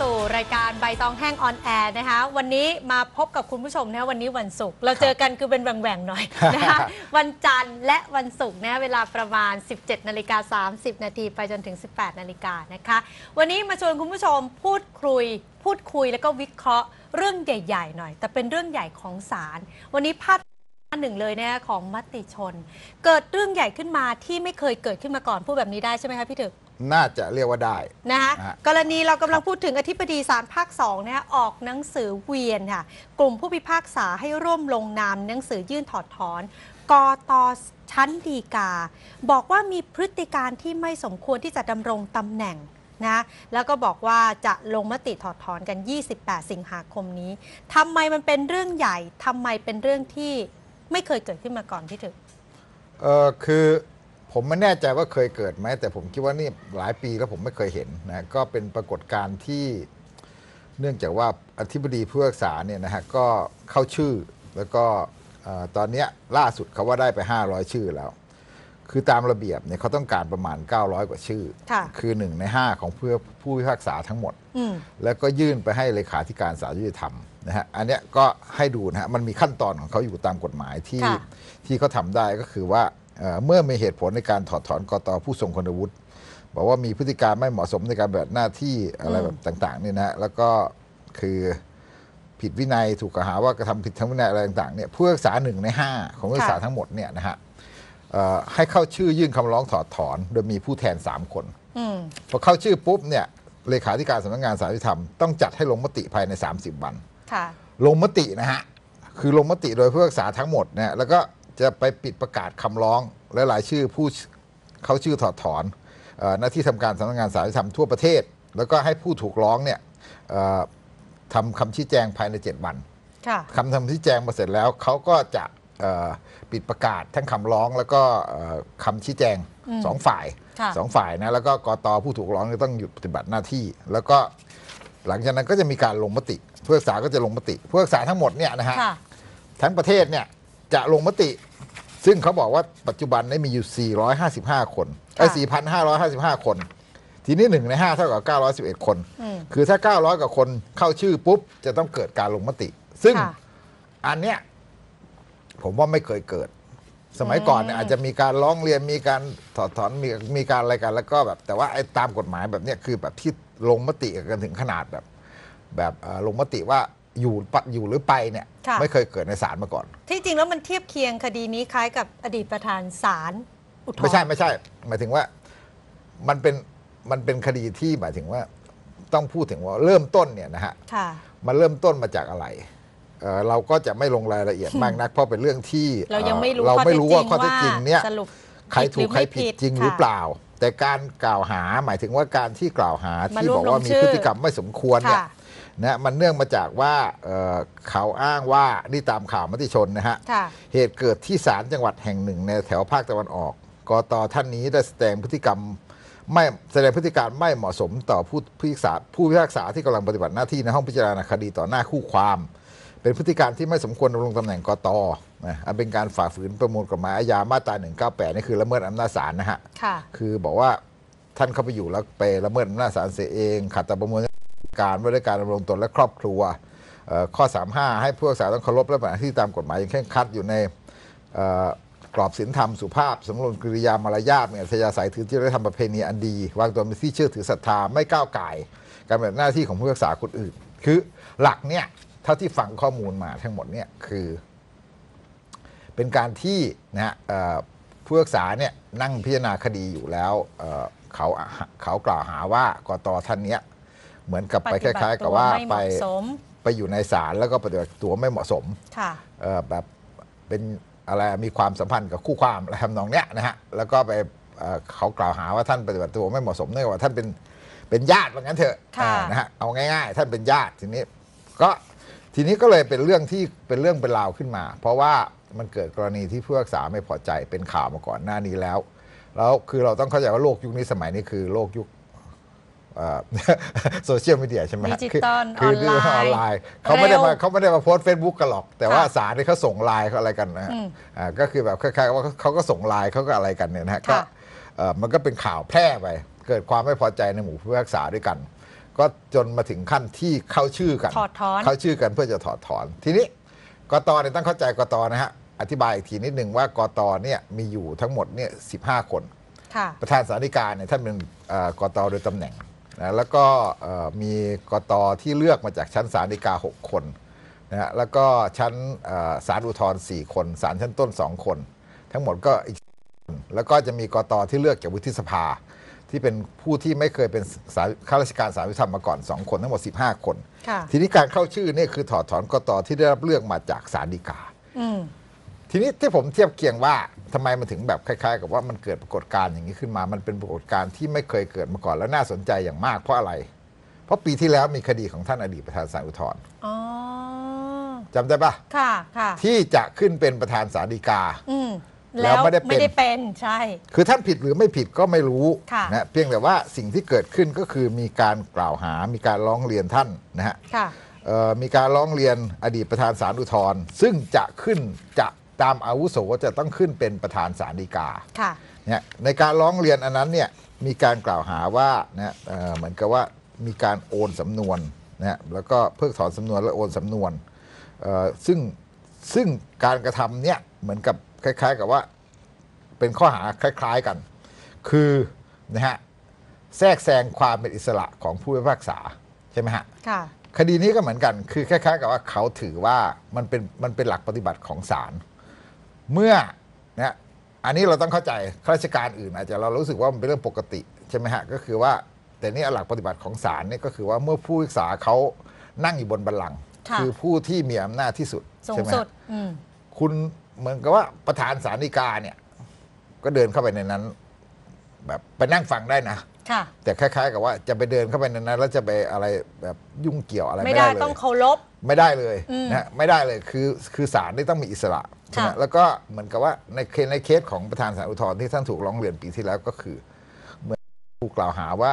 สู่รายการใบตองแห้งออนแอร์นะคะวันนี้มาพบกับคุณผู้ชมนะวันนี้วันศุกร์เราเจอกันคือเป็นแหว่งๆหน่อยนะคะวันจันทร์และวันศุกร์นะเวลาประมาณ 17นาฬิกา30นาทีไปจนถึง 18นาฬิกานะคะวันนี้มาชวนคุณผู้ชมพูดคุย พูดคุยแล้วก็วิเคราะห์ เรื่องใหญ่ ๆ หน่อย แต่เป็นเรื่องใหญ่ของศาลวันนี้พาดหนึ่งเลยนะของมติชน เกิดเรื่องใหญ่ขึ้นมาที่ไม่เคยเกิดขึ้นมาก่อนพูดแบบนี้ได้ใช่ไหมคะพี่ถึกน่าจะเรียกว่าได้นะคะฮะ กรณีเรากำลังพูดถึงอธิบดีศาลภาค 2 นะฮะ ออกหนังสือเวียนค่ะกลุ่มผู้พิพากษาให้ร่วมลงนามหนังสือยื่นถอดถอนกตชั้นดีกา บอกว่ามีพฤติการที่ไม่สมควรที่จะดำรงตำแหน่งนะ แล้วก็บอกว่าจะลงมติถอดถอนกัน 28 สิงหาคมนี้ทำไมมันเป็นเรื่องใหญ่ทำไมเป็นเรื่องที่ไม่เคยเกิดขึ้นมาก่อนพี่ถึงเออคือผมไม่แน่ใจว่าเคยเกิดไหมแต่ผมคิดว่านี่หลายปีแล้วผมไม่เคยเห็นนะก็เป็นปรากฏการณ์ที่ เนื่องจากว่าอธิบดีผู้รักษาเนี่ยนะฮะก็เข้าชื่อ แล้วก็ตอนนี้ล่าสุดเขาว่าได้ไป500ชื่อแล้วคือตามระเบียบเนี่ยเขาต้องการประมาณ900กว่าชื่อ คือหนึ่งใน5ของเพื่อผู้พิพากษาทั้งหมดแล้วก็ยื่นไปให้เลขาธิการสารยุติธรรมนะฮะอันเนี้ยก็ให้ดูนะฮะมันมีขั้นตอนของเขาอยู่ตามกฎหมายที่ที่เขาทำได้ก็คือว่าเมื่อมีเหตุผลในการถอดถอนกตผู้ทรงคุณวุฒิบอกว่ามีพฤติการไม่เหมาะสมในการแบบหน้าที่อะไรแบบต่างๆนี่นะแล้วก็คือผิดวินัยถูกกล่าวหาว่ากระทำผิดทางวินัยอะไรต่างๆเนี่ยผู้รักษาหนึ่งในห้าของผู้รักษาทั้งหมดเนี่ยนะฮะให้เข้าชื่อยื่นคำร้องถอดถอนโดยมีผู้แทนสามคนพอเข้าชื่อปุ๊บเนี่ยเลขาธิการสำนักงานสารยุริธรรม ต้องจัดให้ลงมติภายใน 30 วันลงมตินะฮะคือลงมติโดยผู้รักษาทั้งหมดเนี่ยแล้วก็จะไปปิดประกาศ คำร้องและหลายชื่อผู้เขาชื่อถอดถอนหน้าที่ทำการสำนักงานสารธรรมทั่วประเทศ แล้วก็ให้ผู้ถูกร้องเนี่ยทำคำชี้แจงภายใน7วันคำทำชี้แจงมาเสร็จแล้วเขาก็จะปิดประกาศทั้งคำร้องแล้วก็คำชี้แจงสองฝ่ายสองฝ่ายนะแล้วก็กตผู้ถูกร้องจะต้องหยุดปฏิบัติหน้าที่ แล้วก็หลังจากนั้นก็จะมีการลงมติผู้รักษาก็จะลงมติ ผู้รักษาทั้งหมดเนี่ยนะฮะทั้งประเทศเนี่ยจะลงมติซึ่งเขาบอกว่าปัจจุบันได้มีอยู่ 455 คนไอ้ 4,555 คน ทีนี้หนึ่งในห้าเท่ากับ 911 คน คือถ้า 900 กว่าคนเข้าชื่อปุ๊บ จะต้องเกิดการลงมติ ซึ่งอันเนี้ยผมว่าไม่เคยเกิด สมัยก่อนเนี่ยอาจจะมีการร้องเรียนมีการถอดถอนมีมีการอะไรกันแล้วก็แบบ แต่ว่าไอ้ตามกฎหมายแบบเนี้ยคือแบบที่ลงมติกันถึงขนาดแบบ แบบลงมติว่าอยู่ปอยู่หรือไปเนี่ยไม่เคยเกิดในศาลมาก่อน ที่จริงแล้วมันเทียบเคียงคดีนี้คล้ายกับอดีตประธานศาลอุทธรณ์ไม่ใช่ไม่ใช่ หมายถึงว่า มันเป็นมันเป็นคดีที่หมายถึงว่าต้องพูดถึงว่าเริ่มต้นเนี่ยนะฮะมันเริ่มต้นมาจากอะไรเอ่อเราก็จะไม่ลงรายละเอียดมากนักเพราะเป็นเรื่องที่ เรายังไม่รู้เราไม่รู้ว่าข้อเท็จจริงเนี่ยใครถูกใครผิดจริงหรือเปล่า แต่การกล่าวหาหมายถึงว่าการที่กล่าวหาที่บอกว่ามีพฤติกรรมไม่สมควรเนี่ยนะมันเนื่องมาจากว่าเเขาอ้างว่า นี่ตามข่าวมติชนนะฮะะเหตุเกิดที่ศาลจังหวัดแห่งหนึ่งในแถวภาคตะวันออกกตท่านนี้ได้แสดงพฤติกรรมไม่แสดงพฤติการไม่เหมาะสมต่อผู้พิพากษา ผู้พิพากษาที่กำลังปฏิบัติหน้าที่ ในห้องพิจารณาคดีต่อหน้าคู่ความ เป็นพฤติการที่ไม่สมควรดำรงตำแหน่งกตนะอันเป็นการฝ่าฝืนประมวลกฎหมายอาญามาตรา198นี่คือละเมิดอำนาจศาลนะฮะคะคือบอกว่าท่านเข้าไปอยู่แล้วไปละเมิดอำนาจศาลเสียเอง ขัดต่อประมวลการว่าด้วยการดำรงตนและครอบครัว ข้อ 35 ให้ผู้รักษาต้องเคารพและปฏิบัติที่ตามกฎหมายอย่างเคร่งครัดอยู่ในกรอบศีลธรรมสุภาพสมรวมกิริยามารยาทเนีอัธยาสายถือที่ได้ทำประเพณีอันดีวางตัวเป็นที่เชื่อถือศรัทธา ไม่ก้าวไก่การปฏิบัติหน้าที่ของผู้รักษาคนอื่น คือหลักเนี่ยเท่าที่ฟังข้อมูลมาทั้งหมดเนี่ยคือ เป็นการที่นะผู้รักษาเนี่ยนั่งพิจารณาคดีอยู่แล้วเขาเขากล่าวหาว่ากตท่านเนี้ยเหมือนกับไปคล้ายๆกับว่าไปไปอยู่ในศาลแล้วก็ปฏิบัติตัวไม่เหมาะสมแบบเป็นอะไรมีความสัมพันธ์กับคู่ความอะไรทำนองเนี้ยนะฮะแล้วก็ไปเขากล่าวหาว่าท่านปฏิบัติตัวไม่เหมาะสมเนื่องจากว่าท่านเป็นเป็นญาติือางันเถอะนะฮะเอาง่ายๆ ท่านเป็นญาติทีนี้ ก็ทีนี้ก็เลยเป็นเรื่องที่เป็นเรื่องเป็นราวขึ้นมา เพราะว่ามันเกิดกรณีที่ผู้รักษาไม่พอใจเป็นข่าวมาก่อนหน้านี้แล้วแล้ว คือเราต้องเข้าใจว่าโลกยุคนี้สมัยนี้คือโลกยุคโซเชียลมีเดียใช่ไหมดิจิตอลออนไลน์ออนไลน์เขาไม่ได้มาเขาไม่ได้มาโพสต์เฟซบุ๊กกันหรอก แต่ว่าสารนี่เขาส่งไลน์เขาอะไรกันนะก็คือแบบคล้ายๆว่าเขาก็ส่งไลน์เขาก็อะไรกันเนี่ยนะฮะก็มันก็เป็นข่าวแพร่ไป เกิดความไม่พอใจในหมู่ผู้พิพากษาด้วยกัน ก็จนมาถึงขั้นที่เข้าชื่อกันถอดถอนเข้าชื่อกันเพื่อจะถอดถอน ทีนี้ กตเนี่ยต้องเข้าใจกตนะฮะ อธิบายอีกทีนิดหนึ่งว่า กตเนี่ยมีอยู่ทั้งหมดเนี่ยสิบห้าคน ประธานสาริกาเนี่ยท่านเป็นกตโดยตำแหน่งนะแล้วก็มีกตที่เลือกมาจากชั้นศาลฎีกา 6 คนนะฮะแล้วก็ชั้นศาลอุทธรณ์4คนศาลชั้นต้น 2 คน ทั้งหมดก็อีกแล้วก็จะมีกตที่เลือกจากวุฒิสภาที่เป็นผู้ที่ไม่เคยเป็นข้าราชการสารวิธรรมมาก่อน 2 คน ทั้งหมด 15 คนทีนี้การเข้าชื่อเนี่ยคือถอดถอนกตที่ได้รับเลือกมาจากสารฎีกาทีนี้ที่ผมเทียบเคียงว่าทำไมมันถึงแบบคล้าย ๆ กับว่ามันเกิดปรากฏการณ์อย่างนี้ขึ้นมา มันเป็นปรากฏการณ์ที่ไม่เคยเกิดมาก่อนแล้วน่าสนใจอย่างมากเพราะอะไร เพราะปีที่แล้วมีคดีของท่านอดีตประธานศาลอุทธรณ์จำได้ปะค่ะ ค่ะ ที่จะขึ้นเป็นประธานศาลฎีกา แล้วไม่ได้เป็น ใช่ คือท่านผิดหรือไม่ผิดก็ไม่รู้นะเพียงแต่ว่าสิ่งที่เกิดขึ้นก็คือมีการกล่าวหา มีการร้องเรียนท่านนะฮะมีการร้องเรียนอดีตประธานศาลอุทธรณ์ซึ่งจะขึ้นจะตามอาวุโสจะต้องขึ้นเป็นประธานศาลฎีกาเนี่ยในการร้องเรียนอันนั้นเนี่ยมีการกล่าวหาว่านีเ่ยเหมือนกับว่ามีการโอนสำนวนนะแล้วก็เพิกถอนสำนวนและโอนสำนวนซึ่งซึ่งการกระทำเนี่ยเหมือนกับคล้ายๆกับว่าเป็นข้อหาคล้ายๆกัน คือนะฮะแทรกแซงความเป็นอิสระของผู้พิพากษาใช่ไหมฮะคะคดีนี้ก็เหมือนกันคือคล้ายๆ กับว่าเขาถือว่ามันเป็นมันเป็นหลักปฏิบัติของศาลเมื่อนะ อันนี้เราต้องเข้าใจข้าราชการอื่นอาจจะเรารู้สึกว่ามันเป็นเรื่องปกติ ใช่ไหมฮะ ก็คือว่า แต่นี่หลักปฏิบัติของศาลนี่ก็คือว่าเมื่อผู้พิากษาเขา นั่งอยู่บนบัลลังก์คือผู้ที่มีอำนาจที่สุดใช่ไหมคุณเหมือนกับว่าประธานศาลฎีกาเนี่ย ก็เดินเข้าไปในนั้น แบบไปนั่งฟังได้นะแต่คล้ายๆ กับว่าจะไปเดินเข้าไปในนั้น แล้วจะไปอะไรแบบยุ่งเกี่ยวอะไรไม่ได้เลยต้องเคารพไม่ได้เลยนะไม่ได้เลยคือคือศาลนี่ต้องมีอิสระใช่ไหมแล้วก็เหมือนกับว่าในเคสในเคสของประธานศาลอุทธรณ์ที่ท่านถูกร้องเรียนปีที่แล้วก็คือเหมือนถูกกล่าวหาว่า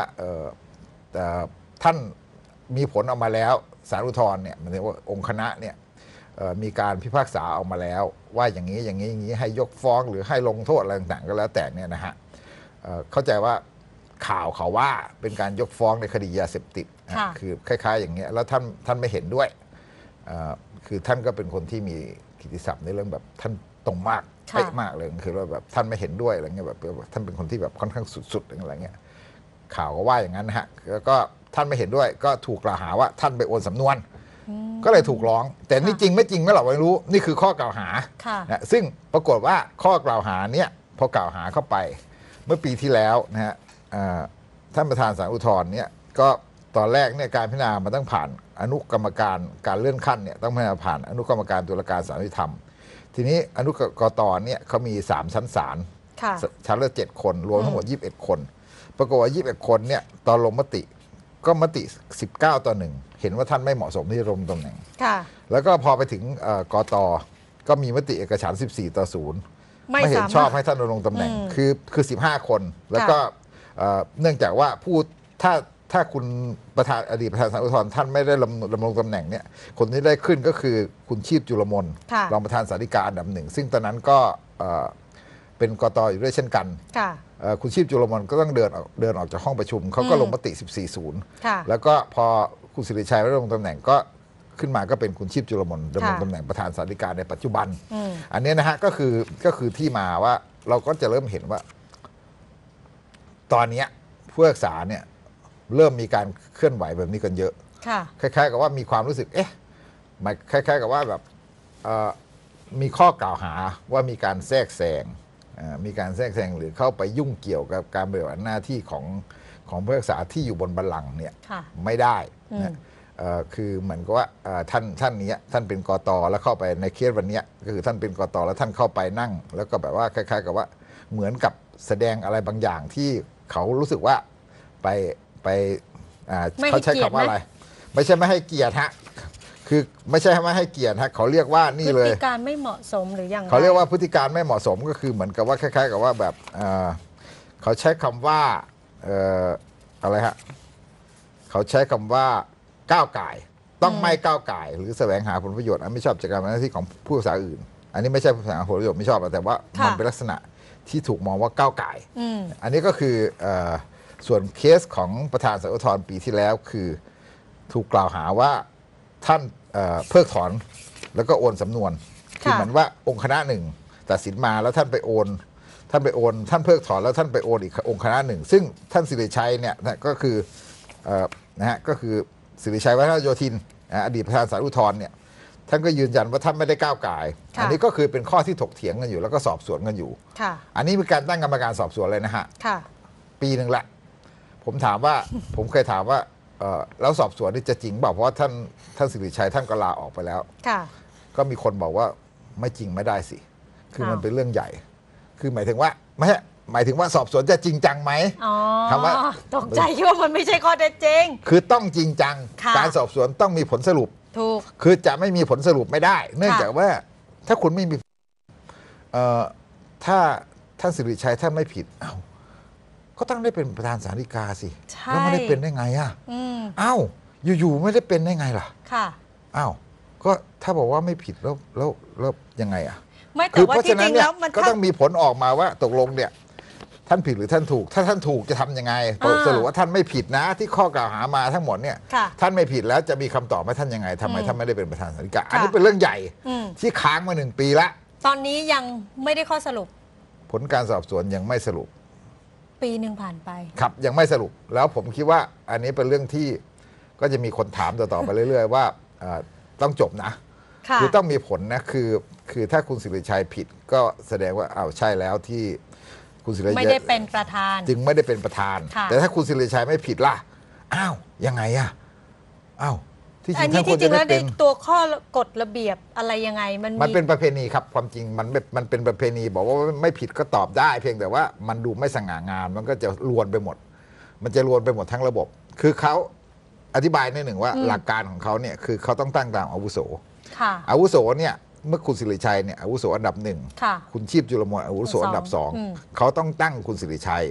ท่านมีผลออกมาแล้วศาลอุทธรณ์เนี่ยมันเรียกว่าองค์คณะเนี่ยมีการพิพากษาออกมาแล้ว ว่าอย่างนี้อย่างนี้ อย่างนี้ ให้ยกฟ้องหรือให้ลงโทษอะไรต่างๆก็แล้วแต่เนี่ยนะฮะเข้าใจว่าข่าวเขาว่าเป็นการยกฟ้องในคดียาเสพติดคือคล้าย ๆ อย่างเงี้ยแล้วท่านท่านไม่เห็นด้วยคือท่านก็เป็นคนที่มีกิติศัพท์ในเรื่องแบบท่านตรงมากเป๊ะมากเลยคือว่าแบบท่านไม่เห็นด้วยอะไรเงี้ยแบบท่านเป็นคนที่แบบค่อนข้างสุด ๆอะไรเงี้ยข่าวก็ว่าอย่างนั้นฮะแล้วก็ท่านไม่เห็นด้วยก็ถูกกล่าวหาว่าท่านไปโอนสำนวน ก็เลยถูกร้อง แต่นี่จริงไม่จริงไม่หรอกไม่รู้ นี่คือข้อกล่าวหา ซึ่งปรากฏว่าข้อกล่าวหาเนี่ยพอกล่าวหาเข้าไป เมื่อปีที่แล้วนะฮะท่านประธานสารอุทธรณ์เนี่ยก็ตอนแรกเนี่ยการพิจารณา มันต้องผ่าน อนุกรรมการการเลื่อนขั้นเนี่ยต้องพิจารณาผ่าน อนุกรรมการตุลาการศาลยุติธรรม ทีนี้อนุกตอนเนี่ยเขามี3ชั้นศาลชั้นละเจ็ดคนรวมทั้งหมด 21 คน ปรากฏว่า21 คนเนี่ยตอนลงมติก็มติ 19ต่อหนึ่งเห็นว่าท่านไม่เหมาะสมที่จะลงตำแหน่งแล้วก็พอไปถึงกตก็มีมติเอกฉัน14ต่อศูนย์ไม่เห็นชอบให้ท่านลงตำแหน่งคือ คือ 15 คน แล้วก็เนื่องจากว่าผู้ถ้าถ้าคุณประธานอดีตประธานสารอุทธรณ์ท่านไม่ได้ลำลงตำแหน่งเนี่ยคนที่ได้ขึ้นก็คือคุณชีพจุลมนรองประธานสาริกาอันดับหนึ่งซึ่งตอนนั้นก็เป็นกตอยู่ด้วยเช่นกัน คุณชีพจุลมนก็ต้องเดินออกเดินออกจากห้องประชุมเขาก็ลงมติ14-0แล้วก็พอคุณสิริชัยไม่ดงตำแหน่งก็ขึ้นมาก็เป็นคุณชีพจุลมนดำรงตำแหน่งประธานสาริกาในปัจจุบัน อันนี้นะฮะก็คือก็คือที่มาว่า เราก็จะเริ่มเห็นว่า ตอนนี้ผู้รักษาเนี่ยเริ่มมีการเคลื่อนไหวแบบนี้กันเยอะค่ะคล้ายๆกับว่ามีความรู้สึก เอ๊ะหมายคล้ายๆกับว่าแบบ มีข้อกล่าวหาว่ามีการแทรกแซงมีการแทรกแซงหรือเข้าไปยุ่งเกี่ยวกับการปฏิบัติหน้าที่ของของผู้รักษาที่อยู่บนบัลลังก์เนี่ย ไม่ได้นะคือเหมือนกับว่าท่านท่านนี้ท่านเป็นกตแล้วเข้าไปในเคสวันนี้ก็คือท่านเป็นกตแล้วท่านเข้าไปนั่ง แล้วก็แบบว่าคล้ายๆ กับว่าเหมือนกับแสดงอะไรบางอย่างที่เขารู้สึกว่าไปไปเขาใช้คำว่าอะไร ไม่ใช่ไม่ให้เกียรติฮะ คือไม่ใช่ไม่ให้เกียรติฮะเขาเรียกว่านี่เลยพฤติการไม่เหมาะสมหรืออย่างเขาเรียกว่าพฤติการไม่เหมาะสมก็คือเหมือนกับว่าคล้ายๆ กับว่าแบบเขาใช้คำว่าอะไรฮะเขาใช้คำว่าก้าวไก่ต้องไม่ก้าวไก่หรือแสวงหาผลประโยชน์อันไม่ชอบจากการหน้าที่ของผู้สาอื่น อันนี้ไม่ใช่ผู้สาผลประโยชน์ไม่ชอบ แต่ว่ามันเป็นลักษณะที่ถูกมองว่าก้าวไก่อันนี้ก็คืออส่วนเคสของประธานสอุทธรปีที่แล้วคือถูกกล่าวหาว่าท่านเเพิกถอนแล้วก็โอนสำนวน คือเหมือนว่าองค์คณะหนึ่งตัดสินมาแล้วท่านไปโอนท่านไปโอนท่านเพิกถอนแล้วท่านไปโอนอีกองค์คณะหนึ่ง ซึ่งท่านสิริชัยเนี่ยก็คือนะฮะก็คือสิริชัยวัฒนโยธินอดีตประธานสารุทธรเนี่ยท่านก็ยืนยันว่าท่านไม่ได้ก้าวไก่อันนี้ก็คือเป็นข้อที่ถกเถียงกันอยู่แล้วก็สอบสวนกันอยู่อันนี้เป็นการตั้งกรรมการสอบสวนเลยนะฮะปีหนึ่งละผมถามว่าผมเคยถามว่าแล้วสอบสวนนี่จะจริงเปล่าเพราะว่าท่านท่านสิริชัยท่านก็ลาออกไปแล้วก็มีคนบอกว่าไม่จริงไม่ได้สิ คือมันเป็นเรื่องใหญ่ คือหมายถึงว่าไม่ใช่หมายถึงว่าสอบสวนจะจริงจังไหมคำว่าตกใจคิดว่ามันไม่ใช่ข้อเท็จจริงคือต้องจริงจัง การสอบสวนต้องมีผลสรุปถูกคือจะไม่มีผลสรุปไม่ได้ เนื่องจากว่า ถ้าคุณไม่มีถ้าท่านสิริชัยท่านไม่ผิดเอาก็ต้องได้เป็นประธานสาริกาสิใช่แล้วไม่ได้เป็นได้ไงอ่ะ อืมอ้าว อยู่ๆไม่ได้เป็นได้ไงล่ะ ค่ะ อ้าว ก็ถ้าบอกว่าไม่ผิดแล้วแล้วแล้วยังไงอ่ะไม่แต่คือว่าเพราะฉะจนั้นริงเนี่ยแล้วมันก็ต้องมีผลออกมาว่าตกลงเนี่ย ท่านผิดหรือท่านถูก ถ้าท่านถูกจะทำยังไง สรุปว่าท่านไม่ผิดนะ ที่ข้อกล่าวหามาทั้งหมดเนี่ยค่ะท่านไม่ผิดแล้วจะมีคำตอบไหาท่านยังไงทำไมท่านไม่ได้เป็นประธานสาริกาอันนี้เป็นเรื่องใหญ่ที่ค้างมาหนึ่งปีละ ตอนนี้ยังไม่ได้ข้อสรุป ผลการสอบสวนยังไม่สรุปปีหนึ่งผ่านไป ครับ ยังไม่สรุปแล้วผมคิดว่าอันนี้เป็นเรื่องที่ก็จะมีคนถามต่อ ๆ ไปเรื่อย ๆ ว่าต้องจบนะ คือต้องมีผลนะคือคือถ้าคุณสิริชัยผิด ก็แสดงว่าอ้าวใช่แล้วที่คุณสิริชัยไม่ได้เป็นประธาน จึงไม่ได้เป็นประธาน แต่ถ้าคุณสิริชัยไม่ผิดล่ะอ้าวยังไงอะอ้าวที่จริง้วจริงแล้วในตัวข้อกฎระเบียบอะไรยังไงมัน มันเป็นประเพณีครับ ความจริงมันไม่มันเป็นประเพณีบอกว่าไม่ผิดก็ตอบได้ เพียงแต่ว่ามันดูไม่สง่างามมันก็จะลวนไปหมด มันจะลวนไปหมดทั้งระบบ คือเขาอธิบายในหนึ่งว่า หลักการของเขาเนี่ยคือเขาต้องตั้งตามอาวุโสอาวุโสเนี่ยเมื่อคุณสิริชัยเนี่ยอาวุโสอันดับหนึ่งคุณชีพจุลมลอาวุโสอันดับสองเขาต้องตั้งคุณสิริชัย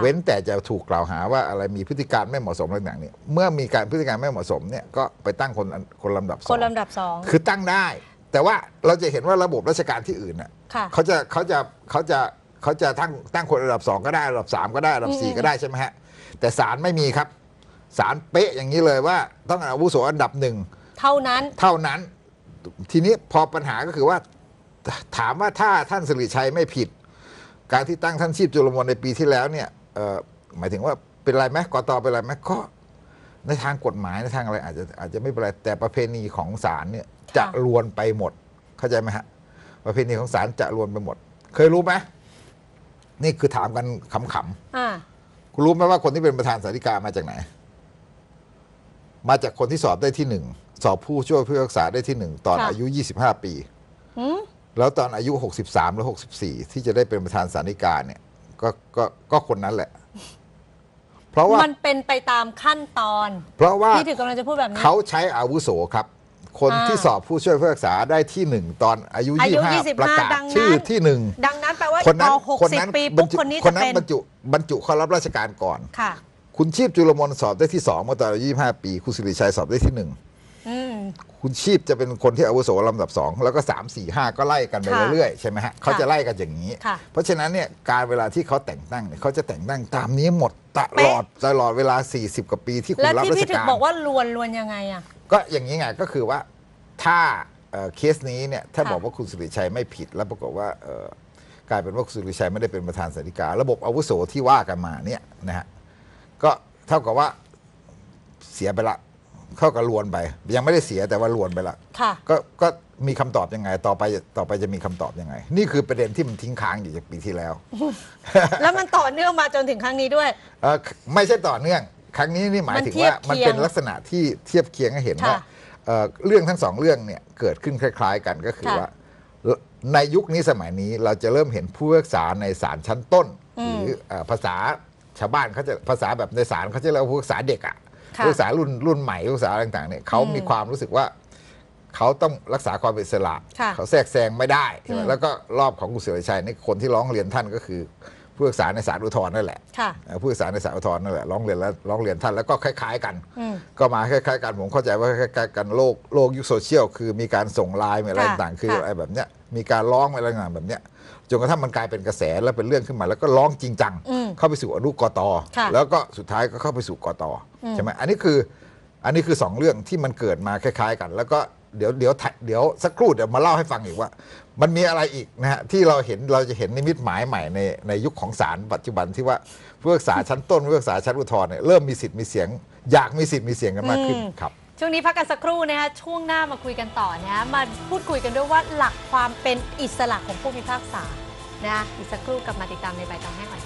เว้นแต่จะถูกกล่าวหาว่าอะไรมีพฤติการไม่เหมาะสมอะไรต่างเนี่ยเมื่อมีการพฤติการไม่เหมาะสมเนี่ยก็ไปตั้งคนคนลำดับสองคนลำดับสองคือตั้งได้ แต่ว่าเราจะเห็นว่าระบบราชการที่อื่นน่ะเขาจะเขาจะเขาจะเขาจะ ตั้งตั้งคนระดับสองก็ได้ระดับสามก็ได้ระดับสี่ก็ได้ใช่ไหมฮะแต่ศาลไม่มีครับศาลเป๊ะอย่างนี้เลยว่าต้องอาวุโสอันดับหนึ่งเท่านั้นเท่านั้นทีนี้พอปัญหาก็คือว่า ถามว่าถ้าท่านสิริชัยไม่ผิดการที่ตั้งท่านชีพจุลมนในปีที่แล้ว เนี่ยหมายถึงว่าเป็นไรไหมกตเป็นไรไหมก็ ในทางกฎหมายในทางอะไร อาจจะ อาจจะไม่เป็นไรแต่ประเพณีของศาลเนี่ย จะรวนไปหมด เข้าใจไหมฮะ ประเพณีของศาลจะรวนไปหมด เคยรู้ไหมนี่คือถามกันขำๆคุณรู้ไหมว่าคนที่เป็นประธานสาธิกา มาจากไหนมาจากคนที่สอบได้ที่หนึ่งสอบผู้ช่วยผู้รักษาได้ที่หนึ่งตอนอายุยี่สิบห้าปีแล้วตอนอายุ 63หรือ64 ที่จะได้เป็นประธานสานิกาเนี่ยก็ก็ก็คนนั้นแหละ เพราะว่ามันเป็นไปตามขั้นตอน เพราะว่าที่ถึงกำลังจะพูดแบบนี้เขาใช้อาวุโสครับ คนที่สอบผู้ช่วยผู้รักษาได้ที่หนึ่งตอนอายุ 25ประกาศ ชื่อที่หนึ่งดังนั้นแปลว่าคนนั้นคนนั้นปีปุ๊บคนนี้คนนั้นบรรจุบรรจุเข้ารับราชการก่อนค่ะ คุณชีพจุลมนสอบได้ที่สองเมื่อตอนอายุ25 ปี คุณสิริชัยสอบได้ที่หนึ่งคุณชีพจะเป็นคนที่อาวุโสลำดับสองแล้วก็สามสี่ห้าก็ไล่กันไปเรื่อยๆใช่ไหมฮะเขาจะไล่กันอย่างนี้ เพราะฉะนั้นเนี่ยการ เวลาที่เขาแต่งตั้งเนี่ยเขาจะแต่งตั้งตามนี้หมดตลอดตลอดเวลา40กว่าปีที่คุณรับราชการบอกว่าลวนลวนยังไงอ่ะก็อย่างนี้ไงก็คือว่าถ้าเคสนี้เนี่ย ถ้าบอกว่าคุณสุริชัยไม่ผิดแล้วปรากฏว่ากลายเป็นว่าคุณสุริชัยไม่ได้เป็นประธานสันติการระบบอาวุโสที่ว่ากันมาเนี่ยนะฮะก็เท่ากับว่าเสียไปละเข้ากับลวนไป ยังไม่ได้เสียแต่ว่าลวนไปละค่ะก็ก็มีคำตอบยังไง ต่อไปต่อไปจะมีคำตอบยังไง นี่คือประเด็นที่มันทิ้งค้างอยู่จากปีที่แล้ว แล้วมันต่อเนื่องมาจนถึงครั้งนี้ด้วย เออไม่ใช่ต่อเนื่อง ครั้งนี้นี่หมายถึงว่ามันเป็นลักษณะที่เทียบเคียงให้เห็นว่าเรื่องทั้งสองเรื่องเนี่ยเกิดขึ้นคล้าย ๆ กันก็คือว่า ในยุคนี้สมัยนี้เราจะเริ่มเห็นผู้พิพากษาในศาลชั้นต้น หรืออภาษาชาวบ้านเขาจะภาษาแบบในศาลเขาจะเรียก่ผู้พิพากษาเด็กอ่ะลูกศาวรุ่นรุ่นใหม่ลูกศาวต่างๆเนี่ยเขามีความรู้สึกว่าเขาต้องรักษาความเปอิสระเขาแทรกแซงไม่ได้ใช่ไหมแล้วก็รอบของกุศลชัยนี่คนที่ร้องเรียนท่านก็คือ ผู้ศึกษาในสารอุทธรนั่นแหละผู้ศึกษาในสารอุทธรนั่นแหละร้องเรียนแล้วร้องเรียนท่านแล้วก็คล้ายๆกัน ก็มาคล้ายๆ กัน ผมเข้าใจว่าคล้ายๆกันโลกโลกยุคโซเชียลคือมีการส่งไลน์อะไรต่างๆคืออะไรแบบเนี้ยมีการร้องอะไรงานแบบเนี้ย จนกระทั่งมันกลายเป็นกระแสแล้วเป็นเรื่องขึ้นมา แล้วก็ร้องจริงจังเข้าไปสู่อนุกตแล้วก็สุดท้ายก็เข้าไปสู่กตใช่ไหมอันนี้คืออันนี้คือสองเรื่องที่มันเกิดมาคล้ายๆกันแล้วก็เดี๋ยวเดี๋ยวเดี๋ยวสักครู่เดี๋ยวมาเล่าให้ฟังอีกว่า มันมีอะไรอีกนะฮะที่เราเห็นเราจะเห็นนิมิตหมายใหม่ในในยุคของศาลปัจจุบันที่ว่าผู้พิพากษาชั้นต้นผู้พิพากษาชั้นอุทธรณ์เนี่ยเริ่มมีสิทธิ์มีเสียงอยากมีสิทธิ์มีเสียงกันมากขึ้นครับช่วงนี้พักกันสักครู่นะคะช่วงหน้ามาคุยกันต่อนะมาพูดคุยกันด้วยว่าหลักความเป็นอิสระของผู้พิพากษา นะอีกสักครู่กลับมาติดตามในใบตองแห้งน่อย